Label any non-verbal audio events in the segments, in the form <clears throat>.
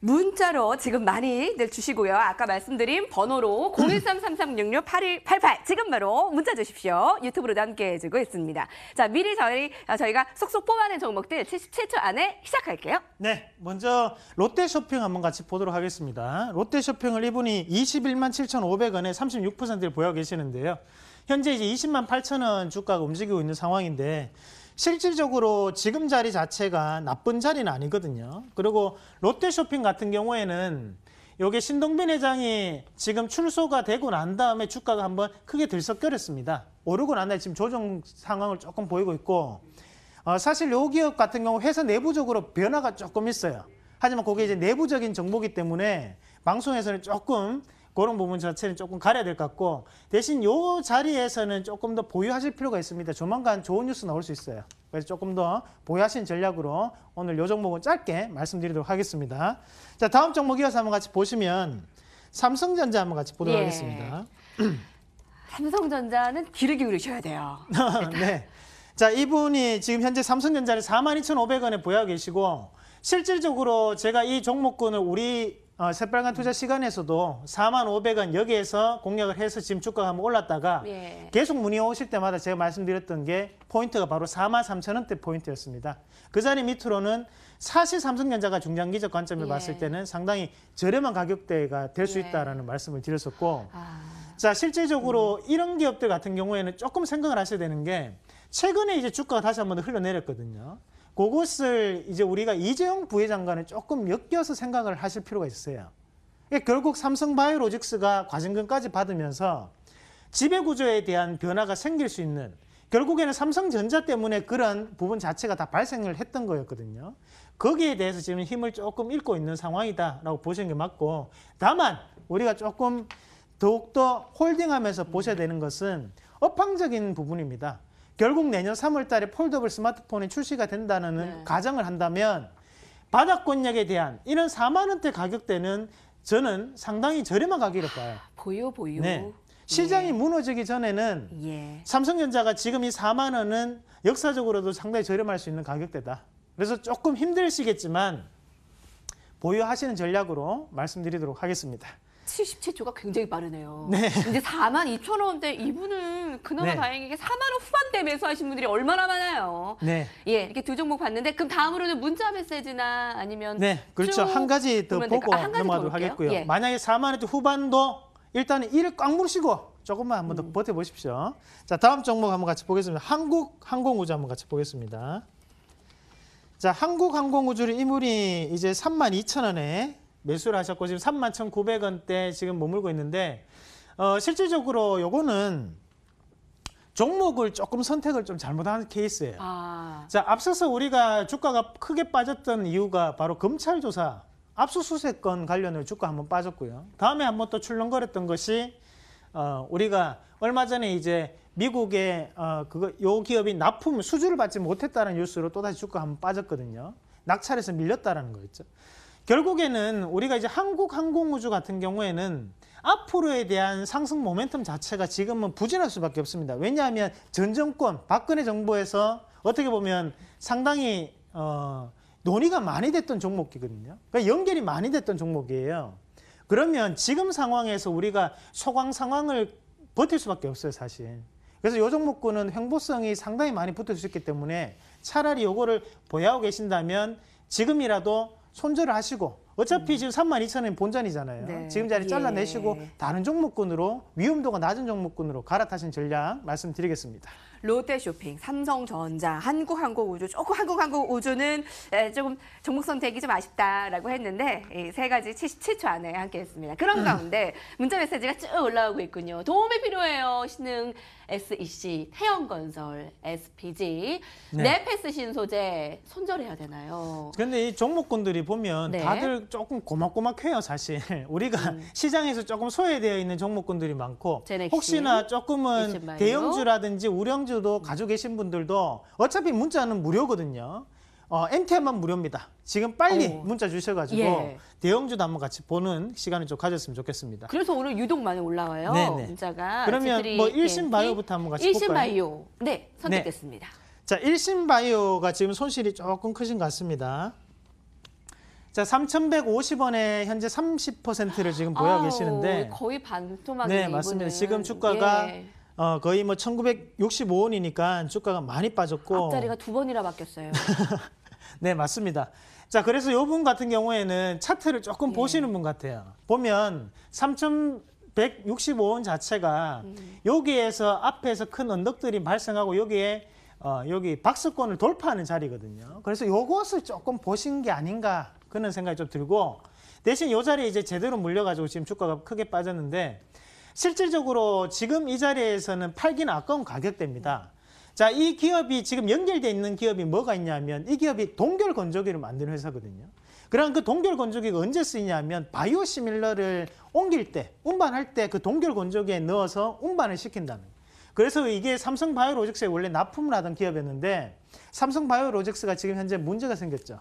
문자로 지금 많이들 주시고요. 아까 말씀드린 번호로 013-3366-8188 지금 바로 문자 주십시오. 유튜브로도 함께 해주고 있습니다. 자, 미리 저희, 아, 저희가 속속 뽑아낸 종목들 77초 안에 시작할게요. 네, 먼저 롯데 쇼핑 한번 같이 보도록 하겠습니다. 롯데 쇼핑을 이분이 21만 7,500원에 36%를 보여 계시는데요. 현재 이제 20만 8천 원 주가가 움직이고 있는 상황인데 실질적으로 지금 자리 자체가 나쁜 자리는 아니거든요. 그리고 롯데쇼핑 같은 경우에는 요게 신동빈 회장이 지금 출소가 되고 난 다음에 주가가 한번 크게 들썩거렸습니다. 오르고 난 다음에 지금 조정 상황을 조금 보이고 있고 어, 사실 요 기업 같은 경우 회사 내부적으로 변화가 조금 있어요. 하지만 그게 이제 내부적인 정보기 때문에 방송에서는 조금 그런 부분 자체는 조금 가려야 될 것 같고 대신 요 자리에서는 조금 더 보유하실 필요가 있습니다. 조만간 좋은 뉴스 나올 수 있어요. 그래서 조금 더 보유하신 전략으로 오늘 요 종목은 짧게 말씀드리도록 하겠습니다. 자 다음 종목 이어서 한번 같이 보시면 삼성전자 한번 같이 보도록 예. 하겠습니다. <clears throat> 삼성전자는 기르 기울이셔야 돼요. <laughs> 네. 자 이분이 지금 현재 삼성전자를 42,500원에 보유하고 계시고 실질적으로 제가 이 종목군을 우리 어, 새빨간 투자 시간에서도 4만 500원 여기에서 공략을 해서 지금 주가가 한번 올랐다가 예. 계속 문의 오실 때마다 제가 말씀드렸던 게 포인트가 바로 4만 3천 원대 포인트였습니다. 그 자리 밑으로는 사실 삼성전자가 중장기적 관점에 예. 봤을 때는 상당히 저렴한 가격대가 될수 예. 있다라는 예. 말씀을 드렸었고 아. 자실제적으로 음. 이런 기업들 같은 경우에는 조금 생각을 하셔야 되는 게 최근에 이제 주가가 다시 한번 흘러내렸거든요. 그것을 이제 우리가 이재용 부회장과는 조금 엮여서 생각을 하실 필요가 있어요. 예, 결국 삼성바이오로직스가 과징금까지 받으면서 지배구조에 대한 변화가 생길 수 있는 결국에는 삼성전자 때문에 그런 부분 자체가 다 발생을 했던 거였거든요. 거기에 대해서 지금 힘을 조금 잃고 있는 상황이다라고 보시는 게 맞고 다만 우리가 조금 더욱더 홀딩하면서 보셔야 되는 것은 업황적인 부분입니다. 결국 내년 3월 달에 폴더블 스마트폰이 출시가 된다는 네. 가정을 한다면 바닥권역에 대한 이런 4만 원대 가격대는 저는 상당히 저렴한 가격일거예요 아, 보유 보유. 네. 시장이 예. 무너지기 전에는 예. 삼성전자가 지금 이 4만 원은 역사적으로도 상당히 저렴할 수 있는 가격대다. 그래서 조금 힘들시겠지만 보유하시는 전략으로 말씀드리도록 하겠습니다. 77초가 굉장히 빠르네요. 네. 근데 4만 2천 원대 이분은 그나마 네. 다행이게 4만 원 후반대 매수하신 분들이 얼마나 많아요. 네. 예, 이렇게 두 종목 봤는데 그럼 다음으로는 문자 메시지나 아니면 네, 그렇죠. 한 가지 더 보고 아, 넘어가도록 하겠고요. 예. 만약에 4만 원 후반도 일단은 이꽉 물으시고 조금만 한번 더 음. 버텨보십시오. 자, 다음 종목 한번 같이 보겠습니다. 한국 항공우주 한번 같이 보겠습니다. 자, 한국 항공우주를 이물이 이제 3만 2천 원에 매수를 하셨고 지금 31,900원대 지금 머물고 있는데 어, 실질적으로 요거는 종목을 조금 선택을 좀 잘못한 케이스예요. 아. 자 앞서서 우리가 주가가 크게 빠졌던 이유가 바로 검찰 조사 압수수색건 관련으로 주가 한번 빠졌고요. 다음에 한번 또 출렁거렸던 것이 어, 우리가 얼마 전에 이제 미국의 어, 그거 요 기업이 납품 수주를 받지 못했다는 뉴스로 또다시 주가 한번 빠졌거든요. 낙찰해서 밀렸다라는 거였죠. 결국에는 우리가 이제 한국 항공우주 같은 경우에는 앞으로에 대한 상승 모멘텀 자체가 지금은 부진할 수밖에 없습니다. 왜냐하면 전 정권 박근혜 정부에서 어떻게 보면 상당히 어, 논의가 많이 됐던 종목이거든요. 그러니까 연결이 많이 됐던 종목이에요. 그러면 지금 상황에서 우리가 소강 상황을 버틸 수밖에 없어요, 사실. 그래서 이 종목군은 횡보성이 상당히 많이 붙을 수 있기 때문에 차라리 요거를 보유하고 계신다면 지금이라도 손절을 하시고 어차피 음. 지금 3만 2천 원 본전이잖아요. 네. 지금 자리 예. 잘라내시고 예. 다른 종목군으로 위험도가 낮은 종목군으로 갈아타신 전략 말씀드리겠습니다. 롯데쇼핑, 삼성전자, 한국항공우주, 조금 한국항공우주는 조금 종목 선택이 좀 아쉽다라고 했는데 이세 가지 77초 안에 함께했습니다. 그런 가운데 문자 메시지가 쭉 올라오고 있군요. 도움이 필요해요. 신흥 SEC, 태영건설, SPG, 네. 네패스 신소재 손절해야 되나요? 근데 이 종목군들이 보면 네. 다들 조금 고막고막해요 사실. <laughs> 우리가 음. 시장에서 조금 소외되어 있는 종목군들이 많고 혹시나 조금은 대형주라든지 우량 가맹주도 가지고 계신 분들도 어차피 문자는 무료거든요. 어, MTN만 무료입니다. 지금 빨리 오. 어. 문자 주셔가지고 예. 대형주도 한번 같이 보는 시간을 좀 가졌으면 좋겠습니다. 그래서 오늘 유독 많이 올라와요. 네네. 네. 문자가. 그러면 뭐 일신바이오부터 예. 한번 같이 일신바이오. 볼까요? 일신바이오. 네, 네, 선택됐습니다. 네. 자, 일신바이오가 지금 손실이 조금 크신 것 같습니다. 자, 3,150원에 현재 30%를 지금 보여 계시는데 거의 반토막이 네, 맞습니다. 지금 주가가 예. 어, 거의 뭐 1965원이니까 주가가 많이 빠졌고 앞자리가 두 번이나 바뀌었어요. <laughs> 네, 맞습니다. 자, 그래서 이 분 같은 경우에는 차트를 조금 예. 보시는 분 같아요. 보면 3,165원 자체가 음. 여기에서 앞에서 큰 언덕들이 발생하고 여기에 어, 여기 박스권을 돌파하는 자리거든요. 그래서 요것을 조금 보신 게 아닌가 그런 생각이 좀 들고 대신 요 자리에 이제 제대로 물려가지고 지금 주가가 크게 빠졌는데 실질적으로 지금 이 자리에서는 팔기는 아까운 가격대입니다. 자, 이 기업이 지금 연결돼 있는 기업이 뭐가 있냐면 이 기업이 동결 건조기를 만드는 회사거든요. 그럼 그 동결 건조기가 언제 쓰이냐면 바이오 시밀러를 옮길 때, 운반할 때 그 동결 건조기에 넣어서 운반을 시킨다는 거예요. 그래서 이게 삼성 바이오로직스에 원래 납품을 하던 기업이었는데 삼성 바이오로직스가 지금 현재 문제가 생겼죠.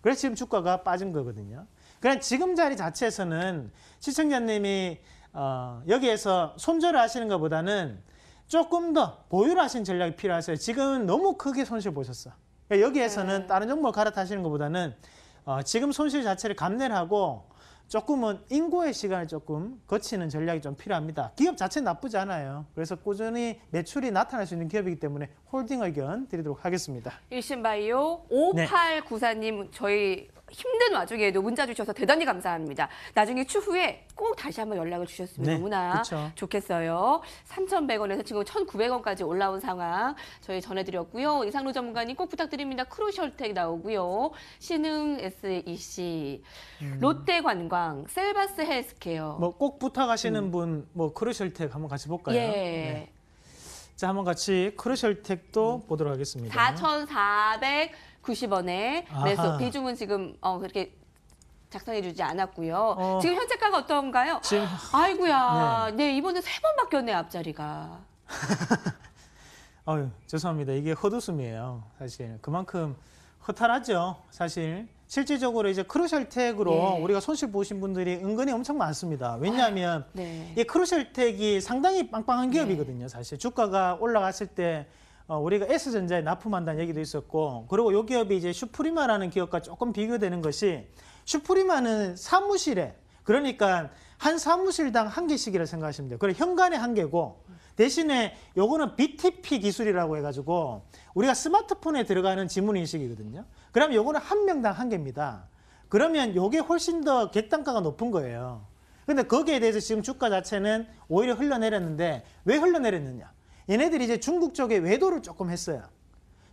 그래서 지금 주가가 빠진 거거든요. 그냥 지금 자리 자체에서는 시청자님이 어, 여기에서 손절을 하시는 것보다는 조금 더 보유를 하신 전략이 필요하세요. 지금 너무 크게 손실 보셨어. 그러니까 여기에서는 네. 다른 종목을 갈아타시는 것보다는 어, 지금 손실 자체를 감내를 하고 조금은 인고의 시간을 조금 거치는 전략이 좀 필요합니다. 기업 자체는 나쁘지 않아요. 그래서 꾸준히 매출이 나타날 수 있는 기업이기 때문에 홀딩 의견 드리도록 하겠습니다. 일신바이오 5894님 네. 저희 힘든 와중에도 문자 주셔서 대단히 감사합니다. 나중에 추후에 꼭 다시 한번 연락을 주셨으면 네, 너무나 그쵸. 좋겠어요. 3,100원에서 지금 1,900원까지 올라온 상황 저희 전해드렸고요. 이상로 전문가님 꼭 부탁드립니다. 크루셜텍 나오고요. 신흥 SEC, 음. 롯데관광, 셀바스 헬스케어. 뭐 꼭 부탁하시는 음. 분뭐 크루셜텍 한번 같이 볼까요? 예. 네. 자, 한번 같이 크루셜텍도 음. 보도록 하겠습니다. 4,400 90원에 그래서 아하. 비중은 지금 어, 그렇게 작성해주지 않았고요. 어. 지금 현재가가 어떤가요? 지금 아이고야, 네, 네 이번에 세 번 바뀌었네 앞자리가. <laughs> 어휴, 죄송합니다. 이게 헛웃음이에요. 사실 그만큼 허탈하죠. 사실 실질적으로 이제 크루셜 텍으로 예. 우리가 손실 보신 분들이 은근히 엄청 많습니다. 아, 왜냐하면 네. 이 크루셜 텍이 상당히 빵빵한 기업이거든요. 사실 주가가 올라갔을 때 어, 우리가 S전자에 납품한다는 얘기도 있었고 그리고 요 기업이 이제 슈프리마라는 기업과 조금 비교되는 것이 슈프리마는 사무실에 그러니까 한 사무실당 한 개씩이라 생각하시면 돼요. 그래 현관에 한 개고 대신에 요거는 BTP 기술이라고 해가지고 우리가 스마트폰에 들어가는 지문 인식이거든요. 그럼 요거는 한 명당 한 개입니다. 그러면 요게 훨씬 더 객단가가 높은 거예요. 근데 거기에 대해서 지금 주가 자체는 오히려 흘러내렸는데 왜 흘러내렸느냐? 얘네들이 이제 중국 쪽에 외도를 조금 했어요.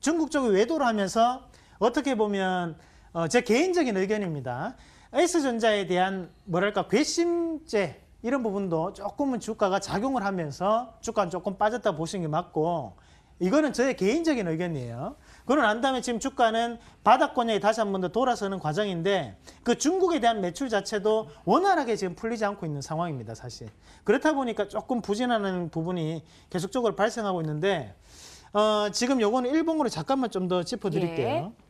중국 쪽에 외도를 하면서 어떻게 보면 어, 제 개인적인 의견입니다. S전자에 대한 뭐랄까 괘씸죄 이런 부분도 조금은 주가가 작용을 하면서 주가는 조금 빠졌다 보시는 게 맞고 이거는 저의 개인적인 의견이에요. 그러고 난 다음에 지금 주가는 바닥권에 다시 한 번 더 돌아서는 과정인데 그 중국에 대한 매출 자체도 원활하게 지금 풀리지 않고 있는 상황입니다, 사실. 그렇다 보니까 조금 부진하는 부분이 계속적으로 발생하고 있는데 어, 지금 요거는 일본으로 잠깐만 좀 더 짚어드릴게요. 예.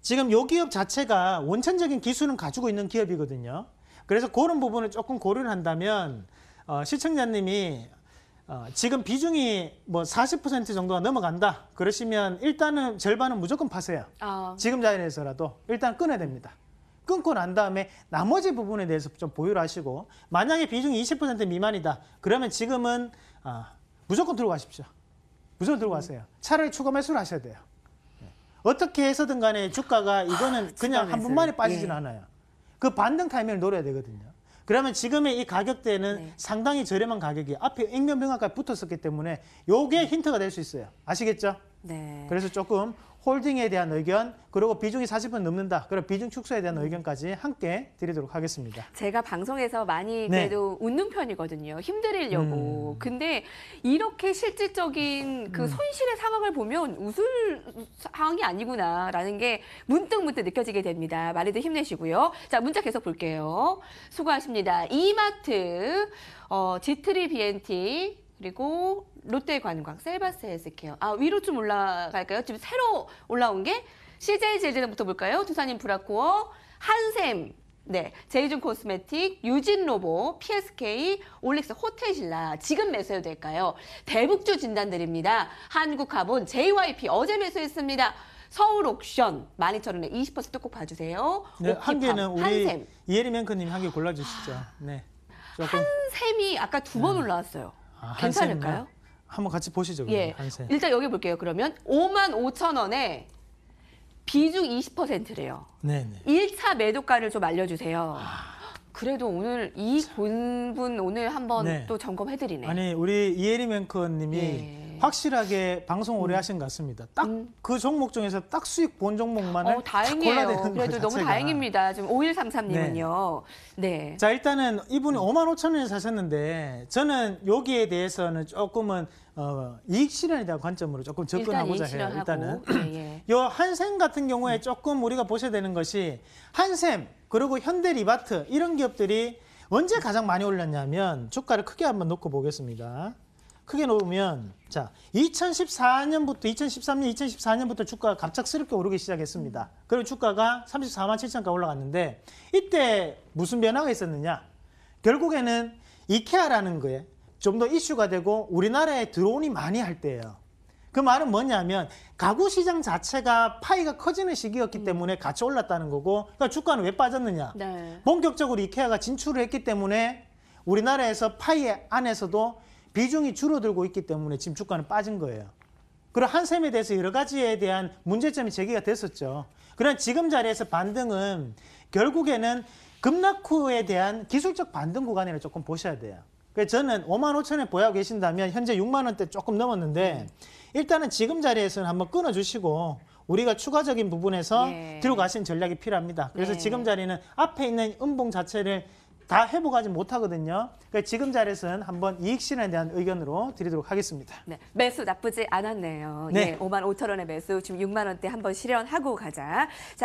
지금 요 기업 자체가 원천적인 기술은 가지고 있는 기업이거든요. 그래서 그런 부분을 조금 고려를 한다면 어, 시청자님이 어, 지금 비중이 뭐 40% 정도가 넘어간다. 그러시면 일단은 절반은 무조건 파세요. 아. 지금 자리에서라도 일단 끊어야 됩니다. 끊고 난 다음에 나머지 부분에 대해서 좀 보유를 하시고 만약에 비중이 20% 미만이다. 그러면 지금은 어, 무조건 들어 가십시오. 무조건 들어 가세요. 음. 차라리 추가 매수를 하셔야 돼요. 네. 어떻게 해서든 간에 주가가 이거는 아, 그냥 한 번만에 빠지진 예. 않아요. 그 반등 타이밍을 노려야 되거든요. 그러면 지금의 이 가격대는 네. 상당히 저렴한 가격이 앞에 액면병화까지 붙었었기 때문에 요게 힌트가 될 수 있어요. 아시겠죠? 네. 그래서 조금 홀딩에 대한 의견, 그리고 비중이 40은 넘는다. 그리고 비중 축소에 대한 의견까지 함께 드리도록 하겠습니다. 제가 방송에서 많이 네. 그래도 네. 웃는 편이거든요. 힘들이려고. 음. 근데 이렇게 실질적인 그 음. 손실의 상황을 보면 웃을 상황이 아니구나라는 게 문득문득 문득 느껴지게 됩니다. 말이들 힘내시고요. 자, 문자 계속 볼게요. 수고하십니다. 이마트, 어, 지트리 BNT, 그리고 롯데 관광, 셀바스 헬스케어. 아, 위로 좀 올라갈까요? 지금 새로 올라온 게 CJ 제일제당부터 볼까요? 두산인 브라코어, 한샘, 네, 제이준 코스메틱, 유진 로보, PSK, 올릭스 호텔신라 지금 매수해도 될까요? 대북주 진단드립니다. 한국화본 JYP 어제 매수했습니다. 서울 옥션 12,000원에 20%꼭 봐주세요. 네, 한 개는 우리 샘 이혜리맨크님 한 개 골라주시죠. 아, 네, 조금. 한샘이 아까 두번 네. 올라왔어요. 아, 괜찮을까요? 샘이요 한번 같이 보시죠. 예. 일단 여기 볼게요. 그러면 5만 5천 원에 비중 20%래요. 네 1차 매도가를 좀 알려주세요. 아. 그래도 오늘 이 본분 오늘 한번 네. 또 점검해드리네. 아니 우리 이혜리 멘커님이 예. 확실하게 방송 오래 음. 하신 것 같습니다. 딱그 음. 종목 중에서 딱 수익 본 종목만을 어, 다행이에요. 골라내는 그래도 너무 다행입니다. 지금 5133님은요. 네. 네. 자 일단은 이분이 5만 음. 5천 원에 사셨는데 저는 여기에 대해서는 조금은 어, 이익 실현이라는 관점으로 조금 접근하고자 일단 해요. 일단은 예, 예. <clears throat> 요 한샘 같은 경우에 조금 우리가 보셔야 되는 것이 한샘 그리고 현대리바트 이런 기업들이 언제 가장 많이 올랐냐면 주가를 크게 한번 놓고 보겠습니다. 크게 놓으면 자 2014년부터 2013년 2014년부터 주가가 갑작스럽게 오르기 시작했습니다. 그리고 주가가 34만 7천까지 올라갔는데 이때 무슨 변화가 있었느냐? 결국에는 이케아라는 거에 좀 더 이슈가 되고 우리나라에 드론이 많이 할 때예요. 그 말은 뭐냐면 가구 시장 자체가 파이가 커지는 시기였기 음. 때문에 같이 올랐다는 거고 그러니까 주가는 왜 빠졌느냐? 네. 본격적으로 이케아가 진출을 했기 때문에 우리나라에서 파이 안에서도 비중이 줄어들고 있기 때문에 지금 주가는 빠진 거예요. 그리고 한샘에 대해서 여러 가지에 대한 문제점이 제기가 됐었죠. 그러나 지금 자리에서 반등은 결국에는 급락 후에 대한 기술적 반등 구간이라 조금 보셔야 돼요. 그래서 저는 5만 5천에 보유 계신다면 현재 6만 원대 조금 넘었는데 일단은 지금 자리에서는 한번 끊어주시고 우리가 추가적인 부분에서 예. 들어가신 전략이 필요합니다. 그래서 예. 지금 자리는 앞에 있는 음봉 자체를 다 회복하지 못하거든요. 그러니까 지금 자리에서는 한번 이익실현에 대한 의견으로 드리도록 하겠습니다. 네, 매수 나쁘지 않았네요. 네. 예, 5만 5천 원의 매수 지금 6만 원대 한번 실현하고 가자. 자,